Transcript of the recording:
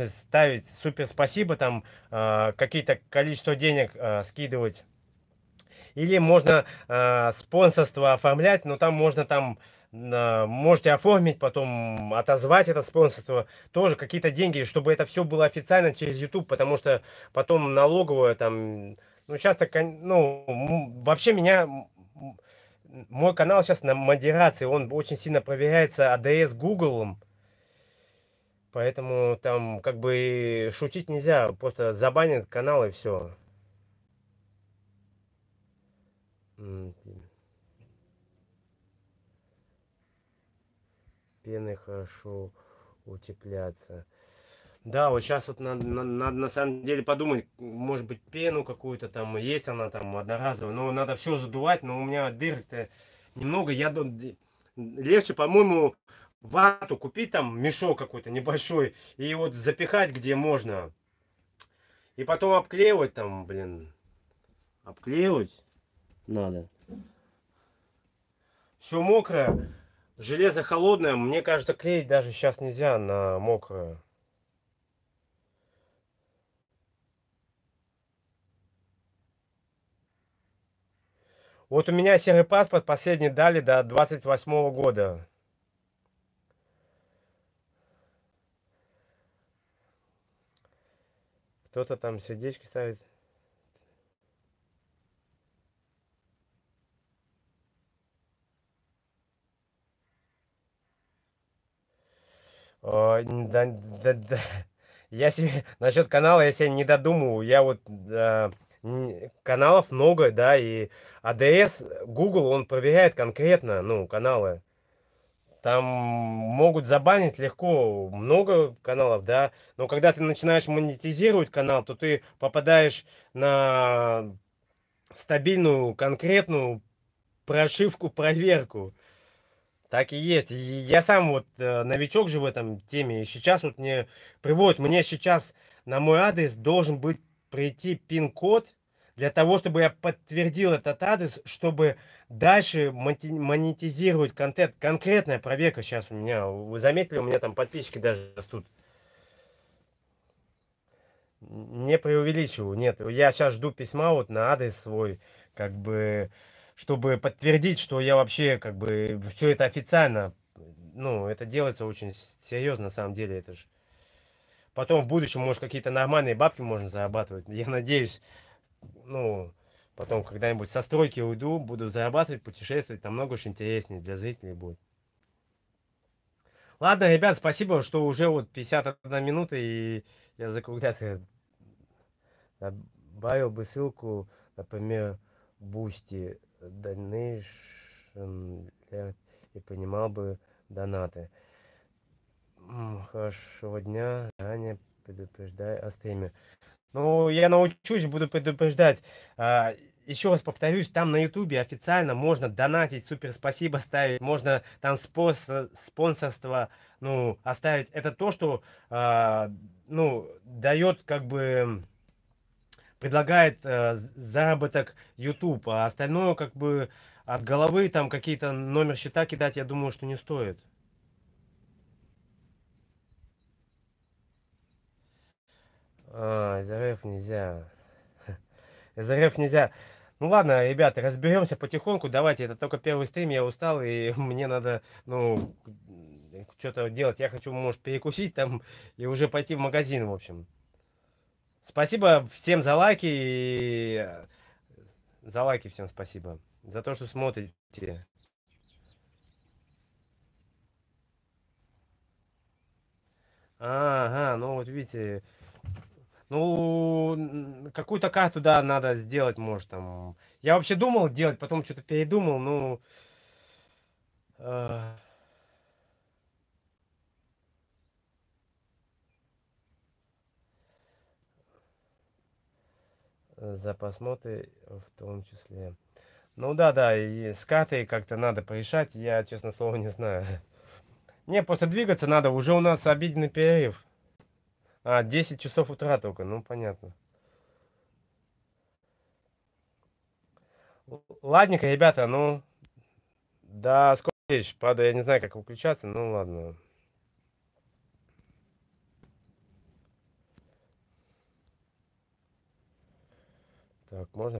можно ставить супер спасибо, там э, какие-то количество денег э, скидывать. Или можно э, спонсорство оформлять, но там можно там э, можете оформить, потом отозвать это спонсорство, тоже какие-то деньги, чтобы это все было официально через YouTube, потому что потом налоговое там, ну сейчас так, ну вообще меня мой канал сейчас на модерации, он очень сильно проверяется АДС Гуглом, Поэтому там как бы шутить нельзя, просто забанят канал и все. Пены хорошо утепляться. Да, вот сейчас вот надо, надо на самом деле подумать, может быть пену какую-то там, есть она там одноразовая, но надо все задувать, но у меня дыр-то немного, я легче, по-моему, вату купить там мешок какой-то небольшой и вот запихать где можно. И потом обклеивать там, блин. Обклеивать надо. Все мокрое. Железо холодное. Мне кажется, клеить даже сейчас нельзя на мокрое. Вот у меня серый паспорт последний дали до 28 -го года. Кто-то там сердечки ставит. О, да, да, да. Я себе насчет канала я себе не додумываю. Я вот э, каналов много, да, и АДС Google он проверяет конкретно, ну каналы. Там могут забанить легко много каналов, да, но когда ты начинаешь монетизировать канал, то ты попадаешь на стабильную, конкретную прошивку, проверку. Так и есть. И я сам вот э, новичок же в этом теме. И сейчас вот мне приводит, мне сейчас на мой адрес должен быть прийти пин-код для того, чтобы я подтвердил этот адрес, чтобы дальше монетизировать контент. Конкретная проверка сейчас у меня. Вы заметили, у меня там подписчики даже растут. Не преувеличиваю, нет. Я сейчас жду письма вот на адрес свой, как бы, чтобы подтвердить, что я вообще, как бы, все это официально. Ну, это делается очень серьезно, на самом деле, это же. Потом в будущем, может, какие-то нормальные бабки можно зарабатывать. Я надеюсь, ну, потом когда-нибудь со стройки уйду, буду зарабатывать, путешествовать, намного очень интереснее для зрителей будет. Ладно, ребят, спасибо, что уже вот 51 минута, и я закругляться добавил бы ссылку, например, Бусти, Donation, и понимал бы донаты. Хорошего дня, ранее предупреждаю о стриме. Ну, я научусь, буду предупреждать. А, еще раз повторюсь, там на Ютубе официально можно донатить, супер спасибо ставить, можно там спос, спонсорство, ну, оставить. Это то, что, а, ну, дает как бы предлагает а, заработок YouTube, а остальное как бы от головы там какие-то номер счета кидать, я думаю, что не стоит. А, нельзя. Из нельзя. Ну ладно, ребята, разберемся потихоньку. Давайте, это только первый стрим, я устал, и мне надо, ну, что-то делать. Я хочу, может, перекусить там и уже пойти в магазин, в общем. Спасибо всем за лайки. И... За лайки всем спасибо. За то, что смотрите. Ага, ну вот видите, ну, какую-то карту, да, надо сделать, может, там. Я вообще думал делать, потом что-то передумал, ну... Э. За посмотры в том числе. Ну да, да, и с картой как-то надо порешать, я, честно слово, не знаю. Не, просто двигаться надо, уже у нас обеденный перерыв. А, 10 часов утра только, ну понятно. Ладненько, ребята, ну, да, сколько тысяч, правда, я не знаю, как выключаться, ну ладно. Так, можно